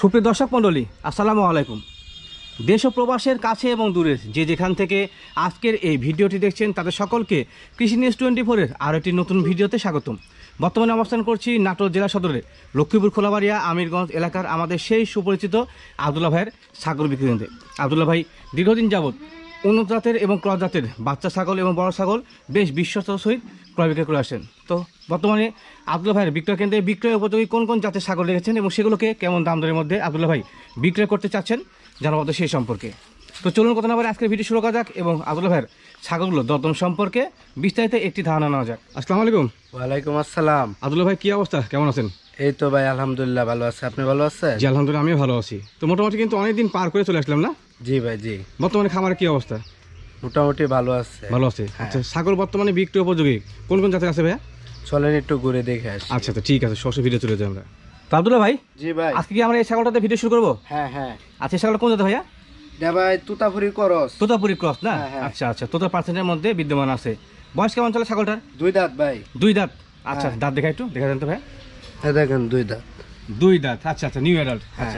সুপ্রিয় দর্শক মণ্ডলী আসসালামু আলাইকুম দেশ ও প্রবাসের কাছে এবং দূরের যে যেখান থেকে আজকের এই ভিডিওটি দেখছেন তাদের সকলকে কৃষি নিউজ টোয়েন্টি ফোরের আরও একটি নতুন ভিডিওতে স্বাগতম বর্তমানে অবস্থান করছি নাটোর জেলা সদরে লক্ষ্মীপুর খোলাবাড়িয়া আমিরগঞ্জ এলাকার আমাদের সেই সুপরিচিত আবদুল্লা ভাইয়ের সাগর বিক্রি কেন্দ্রে আবদুল্লা ভাই দীর্ঘদিন যাবৎ উন্নত জাতের এবং ক্রস জাতের বাচ্চা ছাগল এবং বড় ছাগল বেশ বিশ্বস্ত সহিত ক্রয় বিক্রয় করে আসেন তো বর্তমানে আবদুল্লা ভাইয়ের বিক্রয় কেন্দ্রে বিক্রয় উপযোগী কোন কোন জাতের ছাগল রেখেছেন এবং সেগুলোকে কেমন দাম দরের মধ্যে আবদুল্লা ভাই বিক্রয় করতে চাচ্ছেন জানাবো সেই সম্পর্কে তো চলুন কথা না বলে আজকের ভিডিও শুরু করা যাক এবং আবদুল্লা ভাইয়ের ছাগলগুলো দরদম সম্পর্কে বিস্তারিত একটি ধারণা নেওয়া যাক আসসালামু আলাইকুম ওয়ালাইকুম আসসালাম আবদুল্লা ভাই কী অবস্থা কেমন আছেন এই তো ভাই আলহামদুলিল্লাহ ভালো আছে আপনি ভালো আছেন জি আলহামদুলিল্লাহ আমি ভালো আছি তো মোটামুটি কিন্তু অনেকদিন পার করে চলে আসলাম না জি ভাই জি বর্তমানে খামারের কি অবস্থা মোটামুটি ভালো আছে ভালো আছে হ্যাঁ। আচ্ছা ছাগল বর্তমানে বিক্রি উপযোগী কোন কোন জাতের আছে ভাইয়া চলেন একটু ঘুরে দেখে আসি আচ্ছা তো আচ্ছা, ঠিক আছে সরাসরি ভিডিও চলে যাই আমরা তো আব্দুল্লাহ ভাই জি ভাই আজকে কি আমরা এই ছাগলটাতে ভিডিও শুরু করবো হ্যাঁ হ্যাঁ আচ্ছা ছাগলটা কোন জাতের ভাইয়া এটা ভাই তোতাপুরি ক্রস তুতাপুরি ক্রস না হ্যাঁ, হ্যাঁ। আচ্ছা আচ্ছা তোতা পার্সেন্টের মধ্যে বিদ্যমান আছে বয়স কেমন চলে ছাগলটার দুই দাঁত ভাই দুই দাঁত আচ্ছা দাঁত দেখা একটু দেখা যান তো ভাই দেখেন দুই দাঁত দুই দাঁত আচ্ছা আচ্ছা নিউ অ্যাডাল্ট আচ্ছা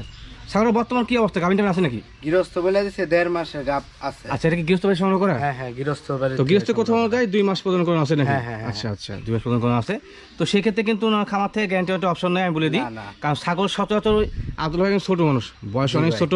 বর্তমান কি অবস্থা গাভিনটা আছে নাকি গৃহস্থ বলে দিছে দেড় মাসের গাপ আছে আচ্ছা এটা কি গৃহস্থ বাড়ি সংগ্রহ করা হ্যাঁ হ্যাঁ গৃহস্থ বাড়ি তো গৃহস্থ কোথাও যায় দুই মাস প্রদান করা আছে নাকি হ্যাঁ, হ্যাঁ, হ্যাঁ। আচ্ছা আচ্ছা দুই মাস প্রদান করা আছে তো সেক্ষেত্রে কিন্তু না খামার থেকে গ্যারান্টি একটা অপশন নেই আমি বলে দিই কারণ ছাগল সচরাচর আব্দুল হাকিম ছোট মানুষ বয়স অনেক ছোট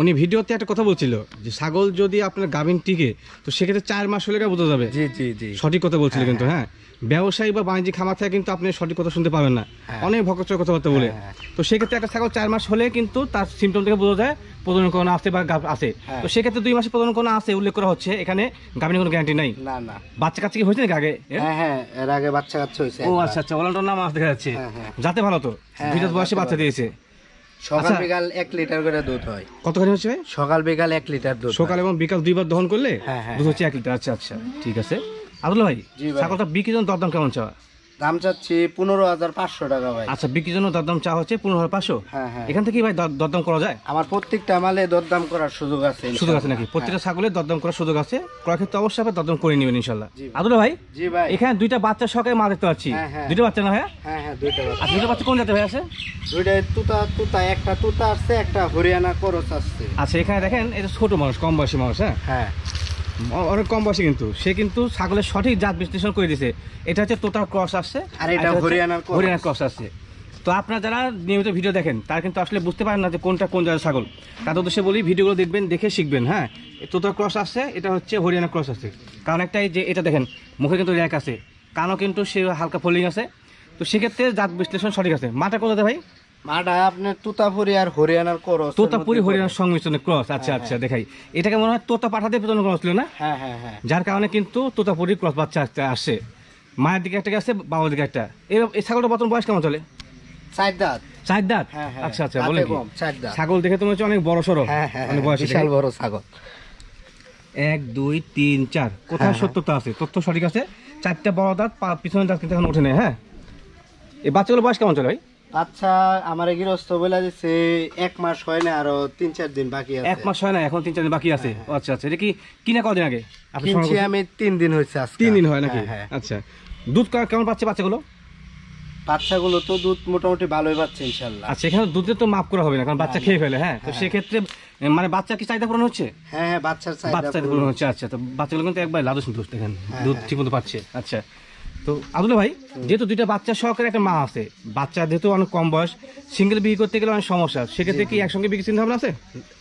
উনি ভিডিওতে একটা কথা বলছিল যে ছাগল যদি আপনার গাভিন টিকে তো সেক্ষেত্রে চার মাস হলে বোঝা যাবে জি জি জি সঠিক কথা বলছিল কিন্তু হ্যাঁ ব্যবসায়ী বা বাণিজ্যিক খামার থেকে কিন্তু আপনি সঠিক কথা শুনতে পাবেন না হ্যাঁ। অনেক ভকচর কথাবার্তা বলে হ্যাঁ, হ্যাঁ। তো সেক্ষেত্রে একটা ছাগল চার মাস হলে কিন্তু তার সিমটম থেকে বোঝা যায় প্রজনন কোনো আসে বা আসে তো সেক্ষেত্রে দুই মাসে প্রজনন কোনো আসে উল্লেখ করা হচ্ছে এখানে গাভিনীর কোনো গ্যারান্টি নাই না বাচ্চা কাচ্চা কি হয়েছে নাকি আগে হ্যাঁ হ্যাঁ এর আগে বাচ্চা কাচ্চা হয়েছে ও আচ্ছা আচ্ছা ওলানটার নাম আস দেখা যাচ্ছে যাতে ভালো তো দুই বয়সে বাচ্চা দিয়েছে সকাল আচ্ছা। বিকাল এক লিটার করে দুধ হয় কতখানি হচ্ছে সকাল বিকাল এক লিটার দুধ সকাল এবং বিকাল দুইবার দহন করলে দুধ হচ্ছে এক লিটার আচ্ছা আচ্ছা ঠিক আছে আব্দুল ভাই ছাগলটা বিক্রি জন্য দরদাম কেমন চাওয়া দাম চাচ্ছি পনেরো হাজার পাঁচশো টাকা ভাই আচ্ছা বিক্রির জন্য দরদাম চা হচ্ছে পনেরো হাজার পাঁচশো হ্যাঁ, হ্যাঁ। এখান থেকে ভাই দরদাম করা যায় আমার প্রত্যেকটা মালে দরদাম করার সুযোগ আছে সুযোগ আছে নাকি হ্যাঁ। প্রত্যেকটা ছাগলের দরদাম করার সুযোগ আছে করার ক্ষেত্রে অবশ্যই আপনি দরদাম করে নেবেন ইনশাল্লাহ আদুল ভাই জি ভাই এখানে দুইটা বাচ্চা সকালে মা দেখতে পাচ্ছি দুইটা বাচ্চা না ভাই হ্যাঁ হ্যাঁ দুইটা বাচ্চা আচ্ছা, দুইটা বাচ্চা কোন জাতে ভাই আছে দুইটা তুতা তুতা একটা তুতা আছে একটা হরিয়ানা করস আছে আচ্ছা এখানে দেখেন এটা ছোট মানুষ কম বয়সী মানুষ হ্যাঁ হ্যাঁ অনেক কম বয়সে কিন্তু সে কিন্তু ছাগলের সঠিক জাত বিশ্লেষণ করে দিয়েছে এটা হচ্ছে তোতার ক্রস আসছে আর এটা হরিয়ানার হরিয়ানার ক্রস আসছে তো আপনারা যারা নিয়মিত ভিডিও দেখেন তারা কিন্তু আসলে বুঝতে পারেন না যে কোনটা কোন জায়গায় ছাগল তাদের উদ্দেশ্যে বলি ভিডিওগুলো দেখবেন দেখে শিখবেন হ্যাঁ তোতার ক্রস আসছে এটা হচ্ছে হরিয়ানা ক্রস আছে কারণ একটাই যে এটা দেখেন মুখে কিন্তু র্যাক আছে কানও কিন্তু সে হালকা ফোল্ডিং আছে তো সেক্ষেত্রে জাত বিশ্লেষণ সঠিক আছে মাটা কোথাতে ভাই মাটা আপনার তোতাপুরি আর হরিয়ানার ক্রস তোতাপুরি হরিয়ানার সংমিশ্রণে ক্রস আচ্ছা হ্যাঁ, আচ্ছা হ্যাঁ। দেখাই এটাকে মনে হয় তোতা পাঠাতে পেতন ক্রস ছিল না হ্যাঁ, যার কারণে কিন্তু তোতাপুরি ক্রস বাচ্চা আসে মায়ের দিকে একটা আছে বাবার দিকে একটা এই ছাগলটা বর্তমান বয়স কেমন চলে চার দাঁত চার দাঁত আচ্ছা আচ্ছা বলে ছাগল দেখে তোমার অনেক বড় সড়ো অনেক বয়স বিশাল বড় ছাগল এক দুই তিন চার কোথায় সত্যতা আছে তথ্য সঠিক আছে চারটা বড় দাঁত পিছনের দাঁত কিন্তু এখন ওঠে নেই হ্যাঁ এই বাচ্চাগুলো বয়স কেমন চলে ভাই আচ্ছা আমার গৃহস্থ বলে দিচ্ছে এক মাস হয় না আরো তিন চার দিন বাকি আছে এক মাস হয় না এখন তিন চার দিন বাকি আছে হ্যাঁ, হ্যাঁ। আচ্ছা আচ্ছা এটা কি কদিন আগে কিনছি আমি তিন দিন হয়েছে আজকে তিন দিন হয় নাকি হ্যাঁ, আচ্ছা দুধ কেমন পাচ্ছে বাচ্চাগুলো বাচ্চাগুলো তো দুধ মোটামুটি ভালোই পাচ্ছে ইনশাল্লাহ আচ্ছা এখানে দুধে তো মাফ করা হবে না কারণ বাচ্চা খেয়ে ফেলে হ্যাঁ তো সেক্ষেত্রে মানে বাচ্চা কি চাহিদা পূরণ হচ্ছে হ্যাঁ হ্যাঁ বাচ্চার চাহিদা পূরণ হচ্ছে আচ্ছা তো বাচ্চাগুলো কিন্তু একবার লাদু সুন্দর দুধ ঠিক মতো পাচ্ছে আচ্ছা তো আদুল ভাই যেহেতু দুইটা বাচ্চা সহকারে একটা মা আছে বাচ্চা যেহেতু অনেক কম বয়স সিঙ্গেল বিক্রি করতে গেলে অনেক সমস্যা সেক্ষেত্রে কি একসঙ্গে বিক্রি চিন্তা ভাবনা আছে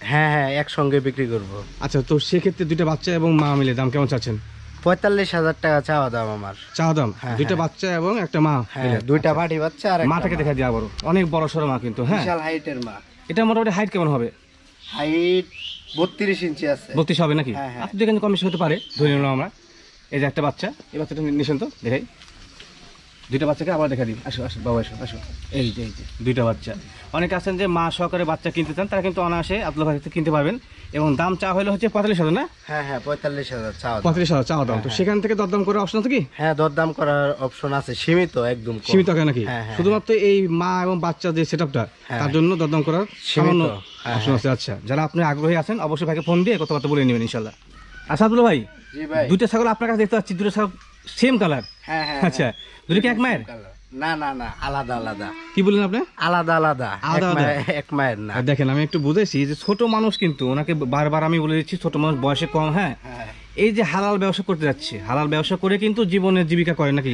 হ্যাঁ হ্যাঁ একসঙ্গে বিক্রি করব আচ্ছা তো সেক্ষেত্রে দুইটা বাচ্চা এবং মা মিলে দাম কেমন চাচ্ছেন পঁয়তাল্লিশ হাজার টাকা চাওয়া দাম আমার চাওয়া দাম হ্যাঁ, দুইটা হ্যাঁ। বাচ্চা এবং একটা মা হ্যাঁ, দুইটা ভাটি আচ্ছা। বাচ্চা আর মাটাকে দেখা দেওয়া বড় অনেক বড় সড়ো মা কিন্তু হ্যাঁ বিশাল হাইটের মা এটা মোটামুটি হাইট কেমন হবে হাইট বত্রিশ ইঞ্চি আছে বত্রিশ হবে নাকি আপনি যেখানে কমিশন হতে পারে ধরে নিলাম আমরা এই যে একটা বাচ্চা এই বাচ্চাটা নিশান্ত দেখাই দুইটা বাচ্চাকে আবার দেখা দিই আসো আসো বাবা আসো আসো এই যে এই যে দুইটা বাচ্চা অনেকে আছেন যে মা সহকারে বাচ্চা কিনতে চান তারা কিন্তু অনায়াসে আপনার বাড়িতে কিনতে পারবেন এবং দাম চা হলে হচ্ছে পঁয়তাল্লিশ হাজার না হ্যাঁ হ্যাঁ পঁয়তাল্লিশ হাজার চা পঁয়তাল্লিশ হাজার চাওয়া দাম তো হ্যাঁ, সেখান হ্যাঁ। থেকে দরদাম করার অপশন আছে কি হ্যাঁ দরদাম করার অপশন আছে সীমিত একদম সীমিত কেন নাকি হ্যাঁ, শুধুমাত্র এই মা এবং বাচ্চা যে সেট আপটা তার জন্য দরদাম করার সামান্য অপশন আছে আচ্ছা যারা আপনি আগ্রহী আছেন অবশ্যই ভাইকে ফোন দিয়ে কথাবার্তা বলে নেবেন ইনশাল্লাহ আসাদুল ভাই দুটো ছাগল আপনার কাছে দেখতে পাচ্ছি দুটো ছাগল সেম কালার হ্যাঁ, হ্যাঁ, হ্যাঁ। আচ্ছা দুটো কি এক মায়ের না না না আলাদা আলাদা বললেন আপনি আলাদা আলাদা আলাদা এক মায়ের না দেখেন আমি একটু বুঝেছি যে মানুষ কিন্তু ওনাকে বারবার আমি বলে দিচ্ছি ছোট মানুষ বয়সে কম হ্যাঁ এই যে হালাল ব্যবসা করতে যাচ্ছে হালাল ব্যবসা করে কিন্তু জীবনের জীবিকা করে নাকি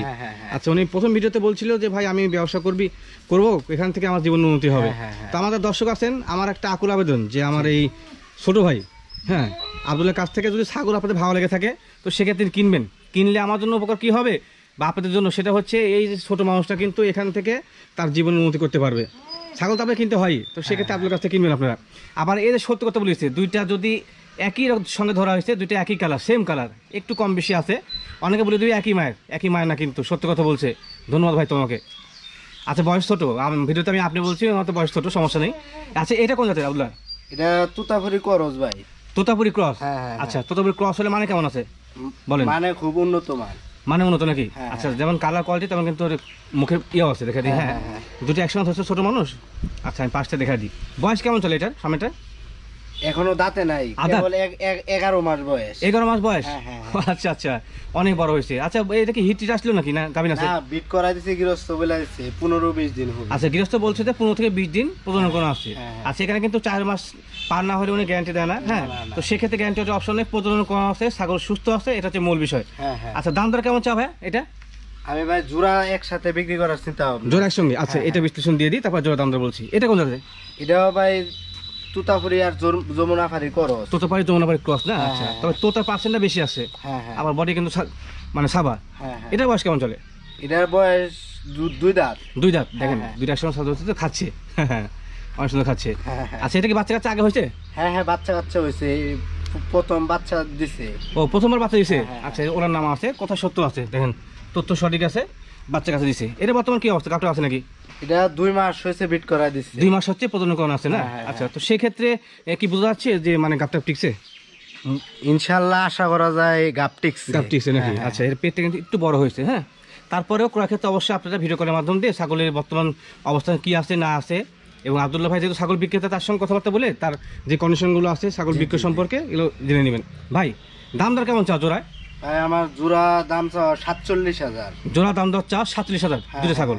আচ্ছা উনি প্রথম ভিডিওতে বলছিল যে ভাই আমি ব্যবসা করবি করব এখান থেকে আমার জীবন উন্নতি হবে তো আমাদের দর্শক আছেন আমার একটা আকুল আবেদন যে আমার এই ছোট ভাই হ্যাঁ আবদুল্লার কাছ থেকে যদি ছাগল আপনাদের ভালো লেগে থাকে তো সেক্ষেত্রে কিনবেন কিনলে আমার জন্য উপকার কী হবে বা আপনাদের জন্য সেটা হচ্ছে এই ছোট মানুষটা কিন্তু এখান থেকে তার জীবন উন্নতি করতে পারবে ছাগল তো আপনার কিনতে হয় তো সেক্ষেত্রে আপনার কাছ থেকে কিনবেন আপনারা আবার এই যে সত্য কথা বলেছে দুইটা যদি একই সঙ্গে ধরা হয়েছে দুইটা একই কালার সেম কালার একটু কম বেশি আছে অনেকে বলে দিবি একই মায়ের একই মায়ের না কিন্তু সত্য কথা বলছে ধন্যবাদ ভাই তোমাকে আচ্ছা বয়স ছোটো ভিডিওতে আমি আপনি বলছি আমার তো বয়স ছোটো সমস্যা নেই আচ্ছা এটা কোন জাতের আবদুল্লাহ এটা তুতাভরি করস ভাই তোতাপুরি ক্রস হ্যাঁ, হ্যাঁ, হ্যাঁ। আচ্ছা তোতাপুরি ক্রস হলে মানে কেমন আছে বলেন মানে খুব উন্নত মান মানে উন্নত নাকি আচ্ছা যেমন কালার কোয়ালিটি তেমন কিন্তু মুখে ইয়ে আছে দেখা দিই হ্যাঁ দুটো একসঙ্গে হচ্ছে ছোট মানুষ আচ্ছা আমি পাঁচটা দেখা দিই বয়স কেমন চলে এটার সামনেটা এখনো দাঁতে নাই কেবল 11 মাস বয়স 11 মাস বয়স হ্যাঁ, হ্যাঁ, হ্যাঁ। আচ্ছা আচ্ছা অনেক বড় হইছে আচ্ছা এটা কি হিট আসলো নাকি না গাবিন আছে না বিট করাই দিছে গৃহস্থ বলে আছে 15 20 দিন হবে আচ্ছা গৃহস্থ বলছে যে 15 থেকে 20 দিন প্রজনন করা আছে আচ্ছা এখানে কিন্তু 4 মাস পার না হলে উনি গ্যারান্টি দেয় না হ্যাঁ তো সে ক্ষেত্রে গ্যারান্টি হচ্ছে অপশনে প্রজনন করা আছে ছাগল সুস্থ আছে এটা হচ্ছে মূল বিষয় আচ্ছা দাম দর কেমন চাবে এটা আমি ভাই জোড়া একসাথে বিক্রি করার চিন্তা ভাবনা জোড়া একসঙ্গে আচ্ছা এটা বিশ্লেষণ দিয়ে দিই তারপর জোড়া দাম দর বলছি এটা কোন জায়গায় এটা ভাই হ্যাঁ, আচ্ছা। হ্যাঁ, হ্যাঁ। বেশি আবার বডি মানে এটার বয়স কেমন চলে এটার বয়স দুই দুই দাঁত খাচ্ছে সুন্দর খাচ্ছে আচ্ছা এটা কি বাচ্চা কাচ্চা আগে হয়েছে হ্যাঁ হ্যাঁ বাচ্চা কাচ্চা হয়েছে প্রথম বাচ্চা দিছে প্রথমবার বাচ্চা আচ্ছা ওনার নাম আছে কথা সত্য আছে দেখেন তথ্য সঠিক আছে বাচ্চা কাছে দিছে এটা বর্তমান কি অবস্থা কাপটা আছে নাকি এটা দুই মাস হয়েছে বিট করা দিচ্ছে দুই মাস হচ্ছে প্রজনন আছে না হ্যাঁ, হ্যাঁ, আচ্ছা হ্যাঁ। তো সেক্ষেত্রে কি বোঝা যাচ্ছে যে মানে গাপটাপ টিকছে ইনশাল্লাহ আশা করা যায় গাপ টিকছে গাপ টিকছে নাকি আচ্ছা এর পেটটা কিন্তু একটু বড় হয়েছে হ্যাঁ তারপরেও ক্রয় ক্ষেত্রে অবশ্যই আপনারা ভিডিও কলের মাধ্যম দিয়ে ছাগলের বর্তমান অবস্থান কি আছে না আছে এবং আবদুল্লাহ ভাই যেহেতু ছাগল বিক্রেতা তার সঙ্গে কথাবার্তা বলে তার যে কন্ডিশনগুলো আছে ছাগল বিক্রয় সম্পর্কে এগুলো জেনে নেবেন ভাই দাম দর কেমন চা জোড়ায় আমার জোড়া দাম সাতচল্লিশ হাজার জোড়া দাম দর চা সাতচল্লিশ হাজার দুটো ছাগল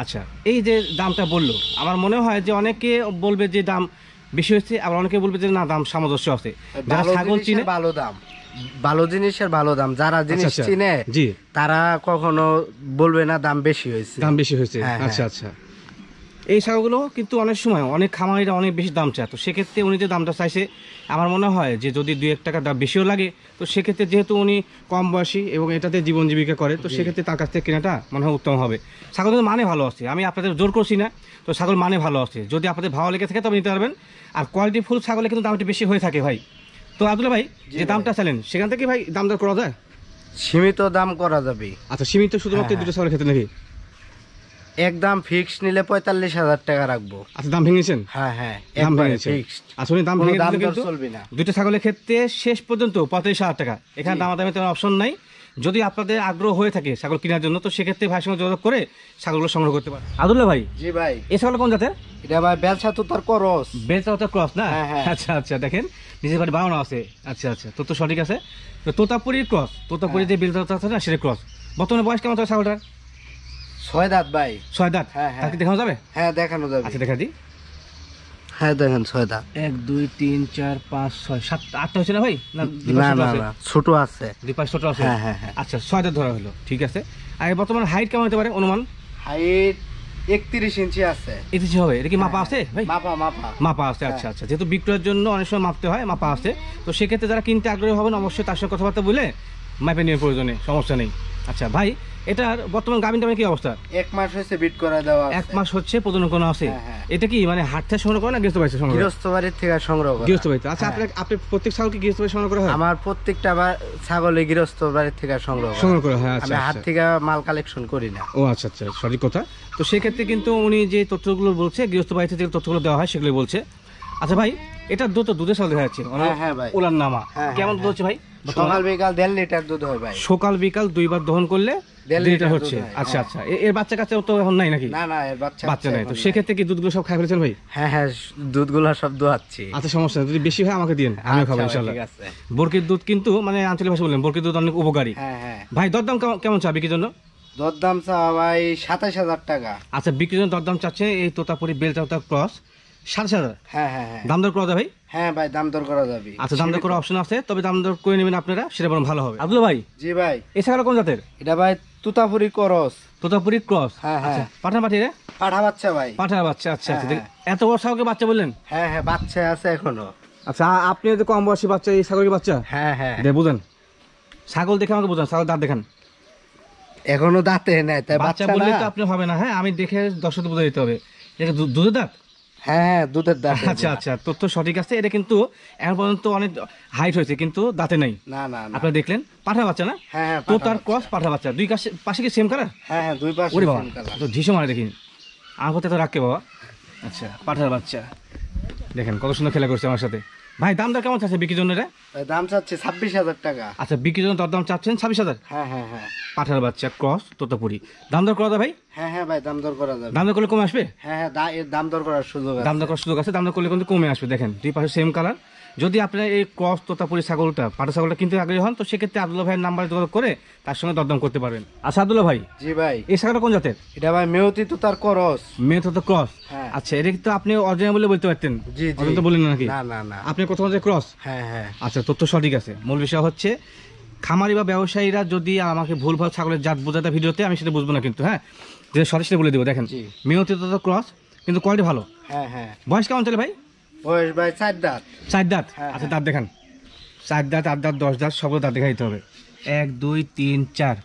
আচ্ছা এই যে দামটা বললো আমার মনে হয় যে অনেকে বলবে যে দাম বেশি হচ্ছে আবার অনেকে বলবে যে না দাম সামঞ্জস্য আছে যারা ছাগল চিনে ভালো দাম ভালো জিনিসের ভালো দাম যারা আচ্ছা, জিনিস আচ্ছা। চিনে জি তারা কখনো বলবে না দাম বেশি হয়েছে দাম বেশি হয়েছে হ্যাঁ, হ্যাঁ। আচ্ছা আচ্ছা এই সারগুলো কিন্তু অনেক সময় অনেক খামারিরা অনেক বেশি দাম চায় তো সেক্ষেত্রে উনি যে দামটা চাইছে আমার মনে হয় যে যদি দুই এক টাকা দাম বেশিও লাগে তো সেক্ষেত্রে যেহেতু উনি কম বয়সী এবং এটাতে জীবন জীবিকা করে তো সেক্ষেত্রে তার কাছ থেকে কেনাটা মনে হয় উত্তম হবে ছাগল কিন্তু মানে ভালো আছে আমি আপনাদের জোর করছি না তো ছাগল মানে ভালো আছে যদি আপনাদের ভালো লেগে থাকে তবে নিতে পারবেন আর কোয়ালিটি ফুল ছাগলে কিন্তু দামটা বেশি হয়ে থাকে ভাই তো আব্দুল্লা ভাই যে দামটা চালেন সেখান থেকে ভাই দাম দর করা যায় সীমিত দাম করা যাবে আচ্ছা সীমিত শুধুমাত্র হ্যাঁ, হ্যাঁ। দুটো ছাগলের ক্ষেত্রে নাকি একদম ফিক্স নিলে পঁয়তাল্লিশ হাজার টাকা রাখবো আচ্ছা, দাম ভেঙেছেন হ্যাঁ হ্যাঁ দাম আচ্ছা, দুটো ছাগলের ক্ষেত্রে শেষ পর্যন্ত পঁয়তাল্লিশ হাজার টাকা এখানে দামা দামে তেমন অপশন নাই যদি আপনাদের আগ্রহ হয়ে থাকে ছাগল কেনার জন্য তো সেক্ষেত্রে ভাইয়ের সঙ্গে যোগাযোগ করে ছাগলগুলো সংগ্রহ করতে পারে আদুল্লা ভাই জি ভাই এই ছাগল কোন জাতের এটা ভাই বেলসা তো তার ক্রস বেলসা তো ক্রস না হ্যাঁ, হ্যাঁ। আচ্ছা আচ্ছা দেখেন নিজের বাড়ি বানানো আছে আচ্ছা আচ্ছা তো তো সঠিক আছে তো তোতাপুরির ক্রস তোতাপুরি হ্যাঁ। যে বেলসা আছে না সেটা ক্রস বর্তমানে বয়স কেমন তো ছাগলটার ছয় দাঁত ভাই ছয় দাঁত হ্যাঁ হ্যাঁ দেখানো যাবে হ্যাঁ দেখানো যাবে আচ্ছা দেখা দিই হ্যাঁ দেখেন ছয় দাঁত এক দুই তিন চার পাঁচ ছয় সাত আটটা হয়েছে না ভাই না না ছোট আছে দুই পাঁচ ছোট আছে হ্যাঁ হ্যাঁ, হ্যাঁ। আচ্ছা ছয় দাঁত ধরা হলো ঠিক আছে আর বর্তমান হাইট কেমন হতে পারে অনুমান হাইট একত্রিশ ইঞ্চি আছে হবে এটা কি মাপা হ্যাঁ, আছে হ্যাঁ। ভাই মাপা মাপা আছে আচ্ছা আচ্ছা যেহেতু বিক্রয়ের জন্য অনেক সময় মাপতে হয় মাপা আছে তো সেক্ষেত্রে যারা কিনতে আগ্রহী হবেন অবশ্যই তার সঙ্গে কথাবার্তা বলে মাপে নিয়ে প্রয়োজনে সমস্যা নেই আচ্ছা ভাই এটার বর্তমান কি অবস্থা এক মাস হয়েছে বিট করা দেওয়া এক মাস হচ্ছে প্রজনন করা আছে হ্যাঁ, হ্যাঁ। এটা কি মানে থেকে সংগ্রহ করা না গৃহস্থ বাড়িতে সংগ্রহ গৃহস্থ বাড়ির থেকে সংগ্রহ গৃহস্থ বাড়িতে আচ্ছা হ্যাঁ। আপনি আপনি প্রত্যেক ছাগল কি গৃহস্থ বাড়ি সংগ্রহ করে হয় আমার প্রত্যেকটা ছাগলই গৃহস্থ বাড়ির থেকে সংগ্রহ সংগ্রহ করা হয় আচ্ছা আমি হাট আচ্ছা। থেকে মাল কালেকশন করি না ও আচ্ছা আচ্ছা সঠিক কথা তো সেক্ষেত্রে কিন্তু উনি যে তথ্যগুলো বলছে গৃহস্থ বাড়িতে যে তথ্যগুলো দেওয়া হয় সেগুলো বলছে আচ্ছা ভাই এটা দুধ তো দুধের সাথে দেখা যাচ্ছে মানে হ্যাঁ, হ্যাঁ ওলার নামা হ্যাঁ, কেমন দুধ হচ্ছে ভাই সকাল বিকাল দেড় লিটার দুধ হয় ভাই সকাল বিকাল দুইবার দহন করলে দেড় লিটার হচ্ছে আচ্ছা আচ্ছা এর বাচ্চা তো এখন নাই নাকি না না এর বাচ্চা বাচ্চা নাই তো কি দুধগুলো সব খাই ভাই হ্যাঁ হ্যাঁ দুধগুলো সব দোয়াচ্ছি আচ্ছা সমস্যা নেই যদি বেশি হয় আমাকে আমি আচ্ছা খাবো ইনশাআল্লাহ বরকির দুধ কিন্তু মানে আঞ্চলিক ভাষা বললেন বরকির দুধ অনেক উপকারী ভাই দরদাম কেমন চা বিক্রির জন্য দরদাম চা ভাই সাতাশ হাজার টাকা আচ্ছা বিক্রির জন্য দরদাম চাচ্ছে এই তোতাপুরি বেলচাতা ক্রস দাম দর করার অপশন আছে তবে দাম দর করে নেবেন আপনারা ভালো হবে কোন এটা ভাই তোতাপুরি হ্যাঁ, হ্যাঁ। আচ্ছা, আচ্ছা, হ্যাঁ, আচ্ছা, বাচ্চা বললেন হ্যাঁ হ্যাঁ বাচ্চা আছে এখনো আচ্ছা আপনি কম বয়সী বাচ্চা এই ছাগলের বাচ্চা হ্যাঁ হ্যাঁ বুঝেন ছাগল দেখে আমাকে বুঝান ছাগল দাঁত দেখেন এখনো দাঁতে নাই তাই বাচ্চা বললে তো আপনি হবে না হ্যাঁ আমি দেখে দর্শক বুঝে দিতে হবে এটা দুধের দাঁত হ্যাঁ দুধের দাঁত আচ্ছা আচ্ছা তথ্য সঠিক আছে এটা কিন্তু এখন পর্যন্ত অনেক হাইট হয়েছে কিন্তু দাঁতে নাই না না আপনি দেখলেন পাঠা বাচ্চা না হ্যাঁ, হ্যাঁ তো তার ক্রস পাঠা বাচ্চা দুই কাছে পাশে কি সেম কালার হ্যাঁ হ্যাঁ দুই পাশে ওরে বাবা তো ঝিসে মারে দেখিনি আমার কথা তো রাখকে বাবা আচ্ছা পাঠার বাচ্চা দেখেন কত সুন্দর খেলা করছে আমার সাথে ভাই দাম দর কেমন চাচ্ছে বিক্রির জন্য রে দাম চাচ্ছে ছাব্বিশ হাজার টাকা আচ্ছা বিক্রির জন্য দাম চাচ্ছেন ছাব্বিশ হাজার হ্যাঁ হ্যাঁ হ্যাঁ পাঠার বাচ্চা ক্রস তোতাপুরি দাম দর করা যাবে ভাই হ্যাঁ হ্যাঁ ভাই দাম দর করা যাবে দাম দর করলে কমে আসবে হ্যাঁ হ্যাঁ দাম দর করার সুযোগ দাম দর করার সুযোগ আছে দাম দর করলে কিন্তু কমে আসবে দেখেন দুই পাশে সেম কালার যদি আপনার এই ক্রস তোতাপুরি ছাগলটা পাটা ছাগলটা কিনতে আগ্রহী হন তো সেক্ষেত্রে আব্দুল্লাহ ভাইয়ের নাম্বার যোগাযোগ করে তার সঙ্গে দরদাম করতে পারবেন আচ্ছা আব্দুল্লাহ ভাই জি ভাই এই ছাগলটা কোন জাতের এটা ভাই মেহতি তো তার ক্রস মেহতি তো ক্রস হ্যাঁ। আচ্ছা এটা তো আপনি অরিজিনাল বলে বলতে পারতেন জি জি তো বলেন নাকি না না না আপনি কথা বলছেন ক্রস হ্যাঁ হ্যাঁ আচ্ছা তথ্য সঠিক আছে মূল বিষয় হচ্ছে খামারি বা ব্যবসায়ীরা যদি আমাকে ভুল ভাল ছাগলের জাত বোঝাতে ভিডিওতে আমি সেটা বুঝবো না কিন্তু হ্যাঁ যে সরাসরি বলে দেবো দেখেন মেহতি তো ক্রস কিন্তু কোয়ালিটি ভালো হ্যাঁ হ্যাঁ বয়স কেমন চলে ভাই চার চার দাঁত দাঁত দেখান চার দাঁত আট দশ দাঁত দিতে হবে এক দুই তিন চার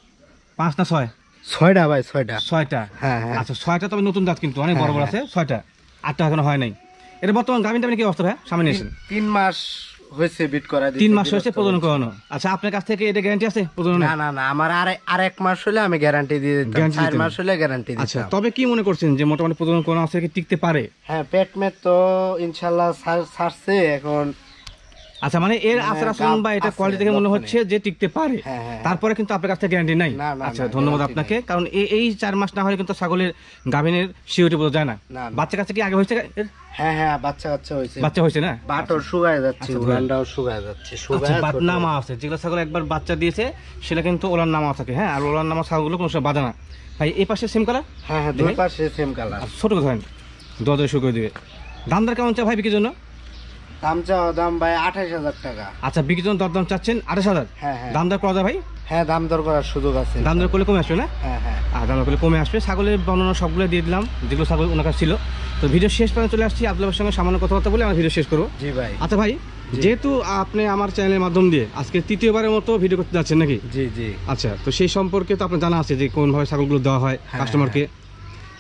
পাঁচ না ছয় ছয়টা ভাই ছয়টা ছয়টা হ্যাঁ, হ্যাঁ। আচ্ছা ছয়টা নতুন দাঁত কিন্তু অনেক বড় হ্যাঁ, বড় হ্যাঁ। আছে ছয়টা আটটা হয় নাই এটা বর্তমান গ্রামীণ টাভিন কি অবস্থা ভাই সামনে তিন মাস হয়েছে বিট করা তিন মাস হয়েছে প্রজনন করানো আচ্ছা আপনার কাছ থেকে এটা গ্যারান্টি আছে প্রজনন না না না আমার আরে আরেক মাস হলে আমি গ্যারান্টি দিয়ে দিতাম চার মাস হলে গ্যারান্টি আচ্ছা তবে কি মনে করছেন যে মোটামুটি প্রজনন করানো আছে কি টিকতে পারে হ্যাঁ পেট মেট তো ইনশাল্লাহ ছাড়ছে এখন আচ্ছা মানে এর মানে আচার আচরণ বা এটা কোয়ালিটি থেকে মনে হচ্ছে যে টিকতে পারে হ্যাঁ, হ্যাঁ, হ্যাঁ। তারপরে কিন্তু আপনার কাছ থেকে গ্যারান্টি নাই আচ্ছা ধন্যবাদ আপনাকে কারণ এই চার মাস না হলে কিন্তু ছাগলের গাভিনের সিউরিটি বোঝা যায় না বাচ্চা কাছে কি আগে হয়েছে নামা আছে যেগুলো ছাগল একবার বাচ্চা দিয়েছে সেটা কিন্তু নামা হ্যাঁ আর নামা কোনো না ভাই ছোট দিবে দাম কেমন চাই ভাই বিকির জন্য দাম দাম ভাই আঠাশ হাজার টাকা আচ্ছা চাচ্ছেন আঠাশ হাজার হ্যাঁ, হ্যাঁ। দাম দর করা ভাই হ্যাঁ দাম সুযোগ আছে দাম দর করলে কমে আসবে না হ্যাঁ, আর দাম দর করলে কমে আসবে ছাগলের বর্ণনা সবগুলো দিয়ে দিলাম যেগুলো ছাগল ওনার তো ভিডিও শেষ চলে আসছি সঙ্গে সামান্য বলে ভিডিও শেষ আচ্ছা ভাই যেহেতু আপনি আমার চ্যানেলের মাধ্যম দিয়ে আজকে তৃতীয়বারের মতো ভিডিও করতে যাচ্ছেন নাকি জি জি আচ্ছা তো সেই সম্পর্কে তো আপনার জানা আছে যে কোনভাবে ছাগলগুলো দেওয়া হয় কাস্টমারকে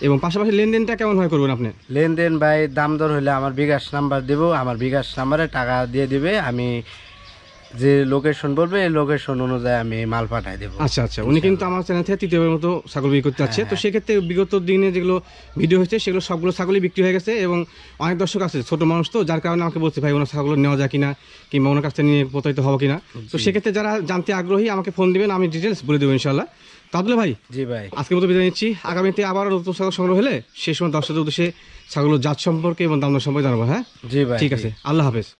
এবং পাশাপাশি লেনদেনটা কেমন হয় করবেন আপনি লেনদেন ভাই দাম দর হলে আমার বিকাশ নাম্বার দেবো আমার বিকাশ নাম্বারে টাকা দিয়ে দেবে আমি যে লোকেশন বলবে এই লোকেশন অনুযায়ী আমি মাল পাঠাই দেবো আচ্ছা আচ্ছা উনি কিন্তু আমার চ্যানেল থেকে তৃতীয়বার মতো ছাগল বিক্রি করতে যাচ্ছে হ্যাঁ, তো হ্যাঁ। সেক্ষেত্রে বিগত দিনে যেগুলো ভিডিও হয়েছে সেগুলো সবগুলো ছাগলই বিক্রি হয়ে গেছে এবং অনেক দর্শক আছে ছোট মানুষ তো যার কারণে আমাকে বলছে ভাই ওনার ছাগল নেওয়া যায় কিনা কিংবা ওনার কাছ থেকে নিয়ে প্রতারিত হবো কিনা তো সেক্ষেত্রে যারা জানতে আগ্রহী আমাকে ফোন দিবেন আমি ডিটেলস বলে দেবো ইনশাল্লাহ তাহলে ভাই জি ভাই আজকে মতো বিদায় নিচ্ছি আগামীতে আবার নতুন ছাগল সংগ্রহ হলে সেই সময় দর্শকদের উদ্দেশ্যে ছাগলের জাত সম্পর্কে এবং দাম সম্পর্কে জানাবো হ্যাঁ জি ভাই ঠিক আছে আল্লাহ হাফেজ